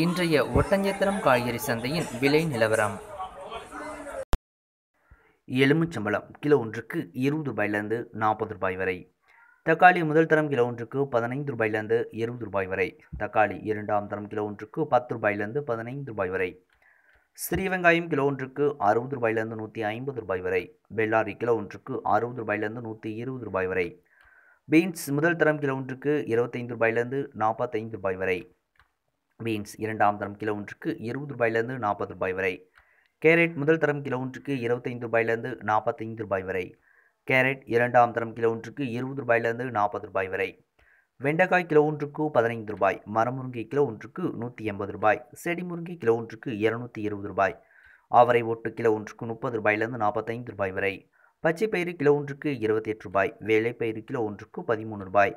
இன்றைய ஒட்டஞ்சத்திரம் காய்கறி சந்தையின் விலை நிலவரம் எலுமிச்சம்பழம் கிலோ ஒன்றுக்கு இருபது ரூபாயிலிருந்து நாற்பது ரூபாய் வரை தக்காளி முதல் தரம் கிலோ ஒன்றுக்கு பதினைந்து ரூபாயிலிருந்து இருபது ரூபாய் வரை தக்காளி இரண்டாம் தரம் கிலோ ஒன்றுக்கு பத்து ரூபாயிலிருந்து பதினைந்து ரூபாய் வரை சிறிய வெங்காயம் கிலோ ஒன்றுக்கு அறுபது ரூபாயிலிருந்து நூற்றி ஐம்பது ரூபாய் வரை பெல்லாரி கிலோ ஒன்றுக்கு அறுபது ரூபாயிலிருந்து நூற்றி இருபது ரூபாய் வரை பீன்ஸ் முதல் தரம் கிலோ ஒன்றுக்கு இருபத்தைந்து ரூபாயிலிருந்து நாற்பத்தைந்து ரூபாய் வரை பீன்ஸ் இரண்டாம் தரம் கிலோ ஒன்றுக்கு இருபது ரூபாயிலிருந்து நாற்பது ரூபாய் வரை கேரட் முதல் தரம் கிலோ ஒன்றுக்கு இருபத்தைந்து ரூபாயிலிருந்து நாற்பத்தைந்து ரூபாய் வரை கேரட் இரண்டாம் தரம் கிலோ ஒன்றுக்கு இருபது ரூபாயிலிருந்து நாற்பது ரூபாய் வரை வெண்டைக்காய் கிலோ ஒன்றுக்கு பதினைந்து ரூபாய் மரமுருங்கை கிலோ ஒன்றுக்கு நூற்றி எண்பது ரூபாய் செடி முருங்கை கிலோ ஒன்றுக்கு இருநூற்றி இருபது ரூபாய் அவரை ஒட்டு கிலோ ஒன்றுக்கு முப்பது ரூபாயிலிருந்து நாற்பத்தைந்து ரூபாய் வரை பச்சை பயிறு கிலோ ஒன்றுக்கு இருபத்தி எட்டு ரூபாய் வேலைப்பயிறு கிலோ ஒன்றுக்கு பதிமூணு ரூபாய்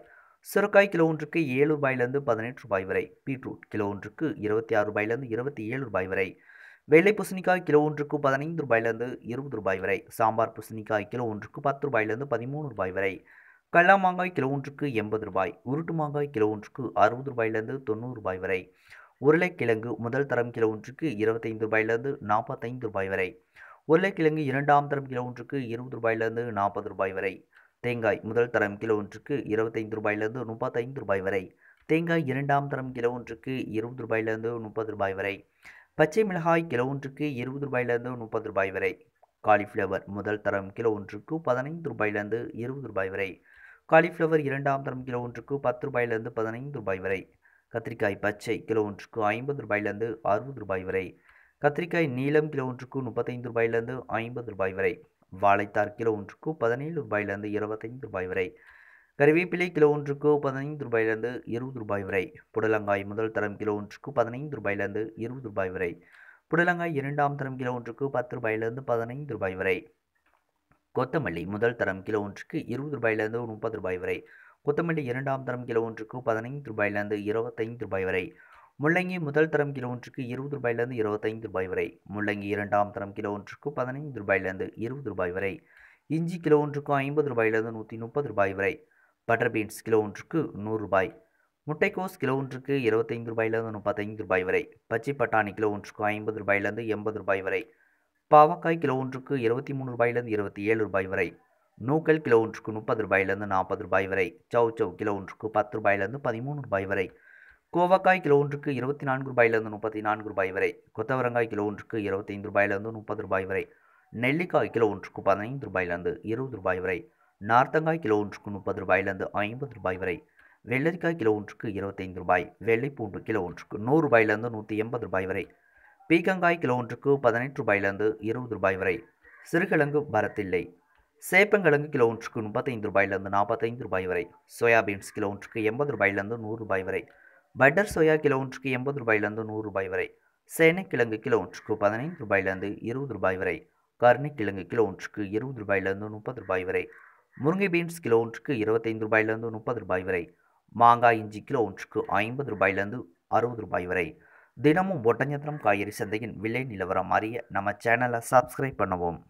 சுரக்காய் கிலோ ஒன்றுக்கு ஏழு ரூபாயிலிருந்து பதினெட்டு ரூபாய் வரை பீட்ரூட் கிலோ ஒன்றுக்கு இருபத்தி ஆறு ரூபாயிலிருந்து இருபத்தி ஏழு ரூபாய் வரை வெள்ளை பூசணிக்காய் கிலோ ஒன்றுக்கு பதினைந்து ரூபாயிலிருந்து இருபது ரூபாய் வரை சாம்பார் பூசணிக்காய் கிலோ ஒன்றுக்கு பத்து ரூபாயிலிருந்து பதிமூணு ரூபாய் வரை கல்லா மாங்காய் கிலோ ஒன்றுக்கு எண்பது ரூபாய் உருட்டு மாங்காய் கிலோ ஒன்றுக்கு அறுபது ரூபாயிலிருந்து தொண்ணூறு ரூபாய் வரை உருளைக்கிழங்கு முதல் தரம் கிலோ ஒன்றுக்கு இருபத்தைந்து ரூபாயிலிருந்து நாற்பத்தைந்து ரூபாய் வரை உருளைக்கிழங்கு இரண்டாம் தரம் கிலோ ஒன்றுக்கு இருபது ரூபாயிலிருந்து நாற்பது ரூபாய் வரை தேங்காய் முதல் தரம் கிலோ ஒன்றுக்கு இருபத்தைந்து ரூபாயிலிருந்து முப்பத்தைந்து ரூபாய் வரை தேங்காய் இரண்டாம் தரம் கிலோ ஒன்றுக்கு இருபது ரூபாயிலிருந்து முப்பது ரூபாய் வரை பச்சை மிளகாய் கிலோ ஒன்றுக்கு இருபது ரூபாயிலிருந்து முப்பது ரூபாய் வரை காலிஃப்ளவர் முதல் தரம் கிலோ ஒன்றுக்கு பதினைந்து ரூபாயிலிருந்து இருபது ரூபாய் வரை காலிஃப்ளவர் இரண்டாம் தரம் கிலோ ஒன்றுக்கு பத்து ரூபாயிலிருந்து பதினைந்து ரூபாய் வரை கத்திரிக்காய் பச்சை கிலோ ஒன்றுக்கு ஐம்பது ரூபாயிலிருந்து அறுபது ரூபாய் வரை கத்திரிக்காய் நீளம் கிலோ ஒன்றுக்கு முப்பத்தைந்து ரூபாயிலிருந்து ஐம்பது ரூபாய் வரை வாழைத்தார் கிலோ ஒன்றுக்கு பதினேழு ரூபாயிலிருந்து இருபத்தைந்து ரூபாய் வரை கருவேப்பிலை கிலோ ஒன்றுக்கு பதினைந்து ரூபாயிலிருந்து இருபது ரூபாய் வரை புடலங்காய் முதல் தரம் கிலோ ஒன்றுக்கு பதினைந்து ரூபாயிலிருந்து இருபது ரூபாய் வரை புடலங்காய் இரண்டாம் தரம் கிலோ ஒன்றுக்கு பத்து ரூபாயிலிருந்து பதினைந்து ரூபாய் வரை கொத்தமல்லி முதல் தரம் கிலோ ஒன்றுக்கு இருபது ரூபாயிலிருந்து முப்பது ரூபாய் வரை கொத்தமல்லி இரண்டாம் தரம் கிலோ ஒன்றுக்கு பதினைந்து ரூபாயிலிருந்து இருபத்தைந்து ரூபாய் வரை முள்ளங்கி முதல் தரம் கிலோ ஒன்றுக்கு இருபது ரூபாயிலிருந்து இருபத்தைந்து ரூபாய் வரை முள்ளங்கி இரண்டாம் தரம் கிலோ ஒன்றுக்கு பதினைந்து ரூபாயிலிருந்து இருபது ரூபாய் வரை இஞ்சி கிலோ ஒன்றுக்கு ஐம்பது ரூபாயிலிருந்து நூற்றி முப்பது ரூபாய் வரை பட்டர் பீன்ஸ் கிலோ ஒன்றுக்கு நூறு ரூபாய் முட்டைக்கோஸ் கிலோ ஒன்றுக்கு இருபத்தைந்து ரூபாயிலிருந்து முப்பத்தைந்து ரூபாய் வரை பச்சை பட்டாணி கிலோ ஒன்றுக்கு ஐம்பது ரூபாயிலிருந்து எண்பது ரூபாய் வரை பாவக்காய் கிலோ ஒன்றுக்கு இருபத்தி மூணு ரூபாயிலிருந்து இருபத்தி ஏழு ரூபாய் வரை நூக்கல் கிலோ ஒன்றுக்கு முப்பது ரூபாயிலிருந்து நாற்பது ரூபாய் வரை சவுச்சவ் கிலோ ஒன்றுக்கு பத்து ரூபாயிலிருந்து பதிமூணு ரூபாய் வரை கோவக்காய் கிலோ ஒன்றுக்கு இருபத்தி நான்கு ரூபாயிலிருந்து முப்பத்தி நான்கு ரூபாய் வரை கொத்தவரங்காய் கிலோ ஒன்றுக்கு இருபத்தைந்து ரூபாயிலிருந்து முப்பது ரூபாய் வரை நெல்லிக்காய் கிலோ ஒன்றுக்கு பதினைந்து ரூபாயிலிருந்து இருபது ரூபாய் வரை நார்த்தங்காய் கிலோ ஒன்றுக்கு முப்பது ரூபாயிலிருந்து ஐம்பது ரூபாய் வரை வெள்ளரிக்காய் கிலோ ஒன்றுக்கு இருபத்தைந்து ரூபாய் வெள்ளைப்பூண்டு கிலோ ஒன்றுக்கு நூறு ரூபாயிலிருந்து நூற்றி எண்பது ரூபாய் வரை பீக்கங்காய் கிலோ ஒன்றுக்கு பதினெட்டு ரூபாயிலிருந்து இருபது ரூபாய் வரை சிறுகிழங்கு வரத்தில்லை சேப்பங்கிழங்கு கிலோ ஒன்றுக்கு முப்பத்தைந்து ரூபாயிலிருந்து நாற்பத்தைந்து ரூபாய் வரை சோயாபீன்ஸ் கிலோ ஒன்றுக்கு எண்பது ரூபாயிலிருந்து நூறு ரூபாய் வரை பட்டர் சோயா கிலோ ஒன்றுக்கு எண்பது ரூபாயிலிருந்து நூறு ரூபாய் வரை கிழங்கு கிலோ ஒன்றுக்கு பதினைந்து ரூபாயிலிருந்து இருபது ரூபாய் வரை கருணைக்கிழங்கு கிலோ ஒன்றுக்கு இருபது ரூபாயிலிருந்து முப்பது ரூபாய் வரை முருங்கை பீன்ஸ் கிலோ ஒன்றுக்கு இருபத்தைந்து ரூபாயிலிருந்து முப்பது ரூபாய் வரை மாங்காய் இஞ்சி கிலோ ஒன்றுக்கு ஐம்பது ரூபாயிலிருந்து அறுபது ரூபாய் வரை தினமும் ஒட்டஞ்சந்திரம் காய்கறி சந்தையின் விலை நிலவரம் அறிய நம்ம சேனலை சப்ஸ்கிரைப் பண்ணவும்